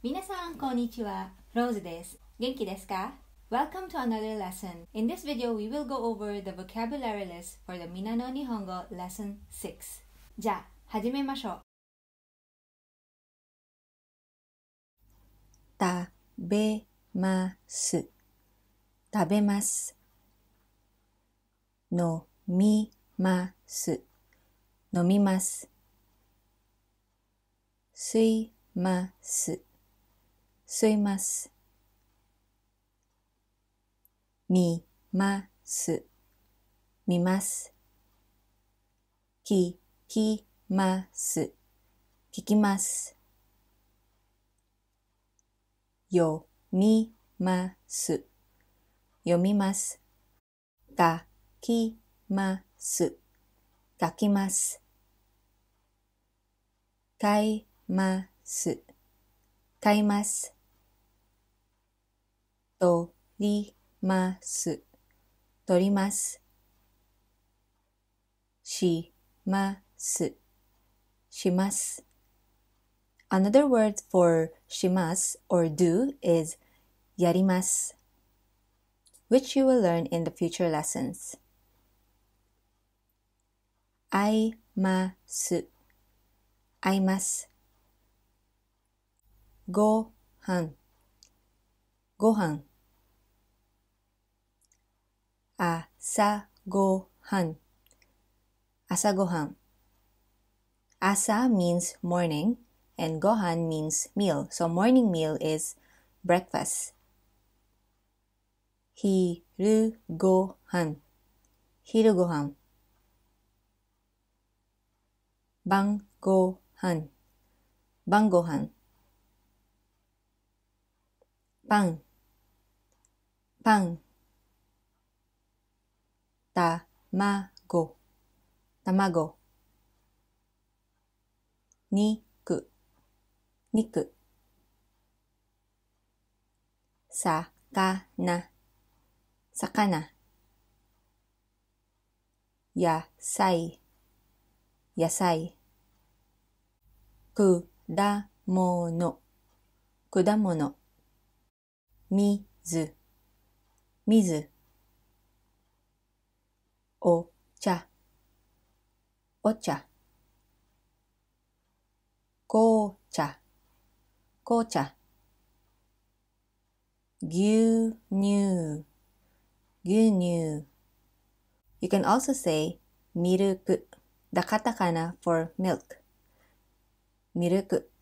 皆さん、こんにちは。ローズです。元気ですか Welcome to another lesson. In this video, we will go over the vocabulary list for the みなの日本語 Lesson 6. じゃあ、始めましょう。食べます。食べます。飲みます。飲みます。吸います。吸います。みます。見ます。聞きます。聞きます。読みます。読みます。書きます。書きます。買います。買います。とります、とります。します、します。Another word for します or do is yarimas, which you will learn in the future lessons. あいます、あいます。ごはん、ごはん。朝ごはん. Asa gohan. Asa means morning and gohan means meal. So morning meal is breakfast. Hiru gohan. Hiru gohan. Bang gohan. Bang gohan. Bang. Bang. たまご、卵。肉、肉。さかな、魚。野菜、野菜。くだもの、果物。水、水。お茶お茶紅茶紅茶牛乳牛乳 You can also say ミルク the katakana for milk ミルク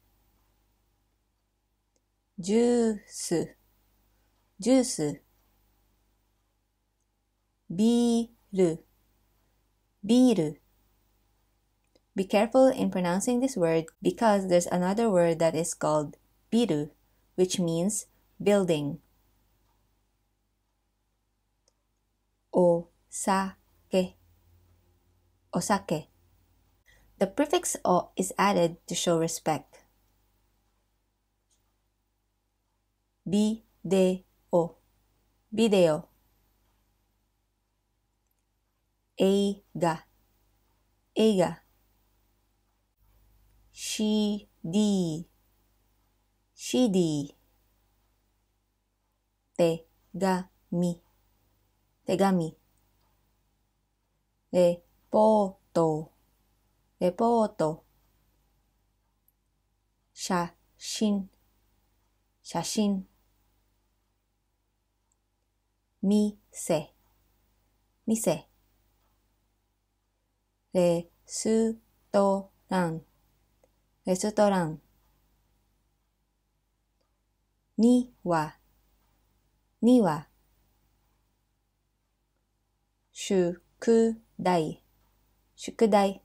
ジュースジュースビール biru. Be careful in pronouncing this word because there's another word that is called biru, which means building. Osake. Osake. The prefix o is added to show respect. Video. Video. 映画、映画。CD、CD。手紙、手紙。レポート、レポート。写真、写真。店、店。レストラン、レストラン。には、には。宿題、宿題。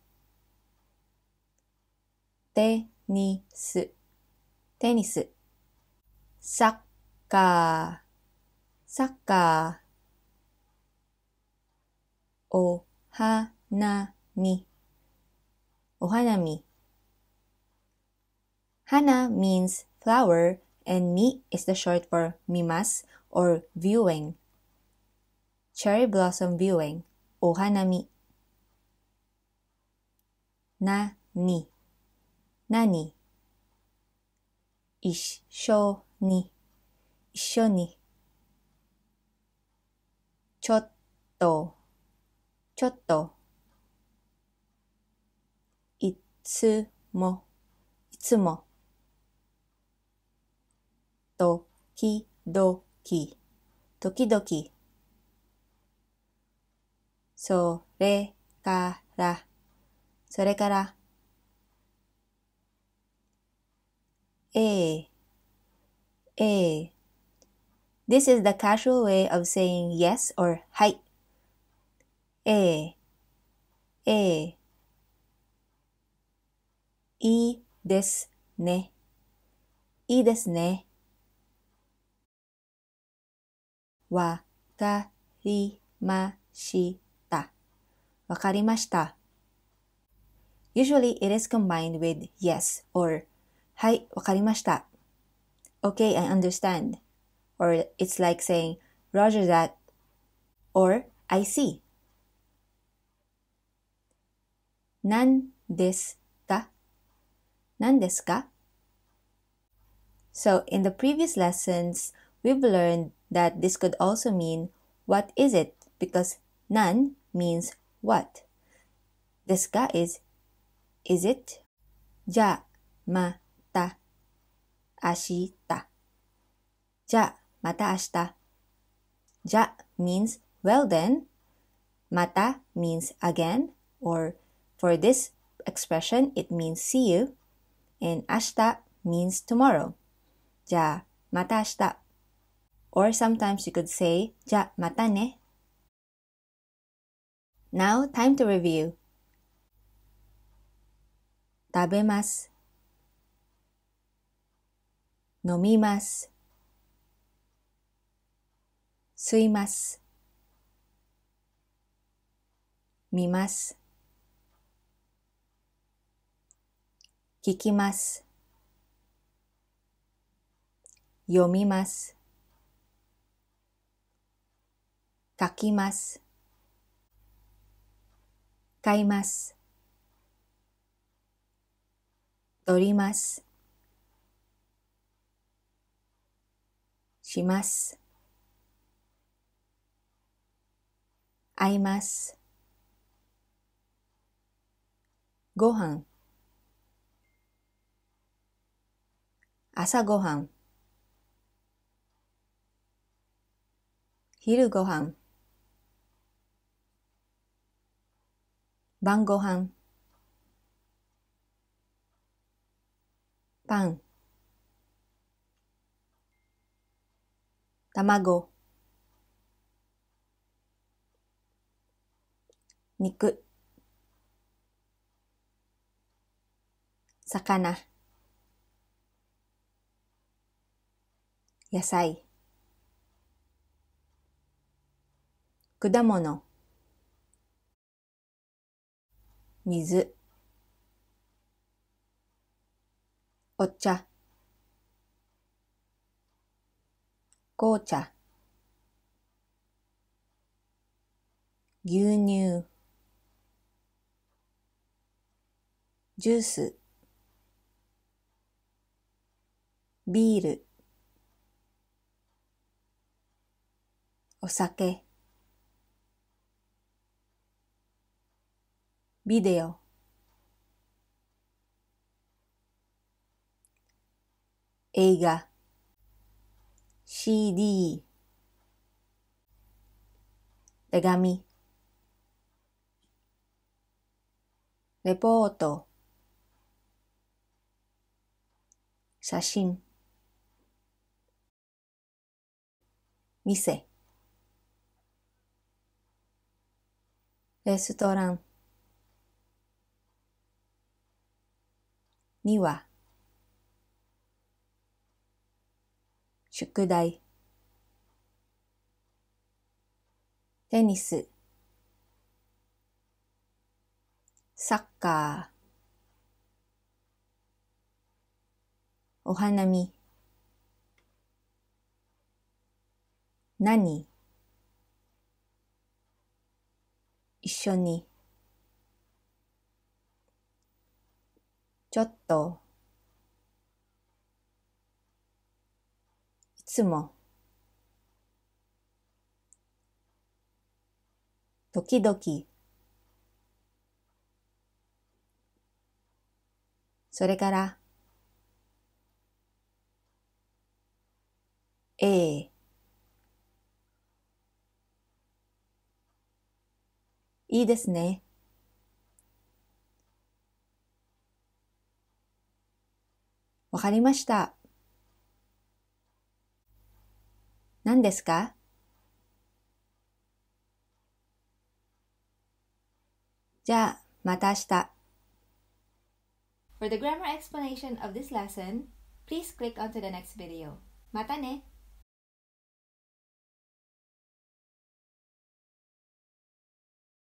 テニス、テニス。サッカー、サッカー。お花、mi. Ohanami. Hana means flower and mi is the short for mimas or viewing. Cherry blossom viewing, ohanami. Na ni. Nani. Isshou ni. Isshou ni. Chotto. Chotto. つも、いつも。ときどき、ときどき。それから、それから。ええ。This is the casual way of saying yes or hi. ええ。いいですね。いいですね。わかりました。わかりました。Usually it is combined with yes or はい、わかりました。Okay, I understand. Or it's like saying Roger that or I see. なんです Nandeska. So in the previous lessons, we've learned that this could also mean what is it because nan means what. Deska is is it? Ja mata, ashita. Ja mata ashita. Ja means well then. Mata means again or for this expression it means see you. and 明日 means tomorrow. じゃあ、また明日。or sometimes you could say じゃあ、またね。Now, time to review. 食べます。飲みます。吸います。見ます。聞きます。読みます。書きます。買います。取ります。します。会います。ご飯。朝ごはん昼ごはん晩ごはんパン卵肉魚野菜果物水お茶紅茶牛乳ジュースビールお酒ビデオ映画 CD 手紙レポート写真店レストラン庭宿題テニスサッカーお花見何緒にちょっといつも時々それからええいいですね。わかりました。何ですかじゃあ、また明日。For the grammar explanation of this lesson, please click onto the next video. またね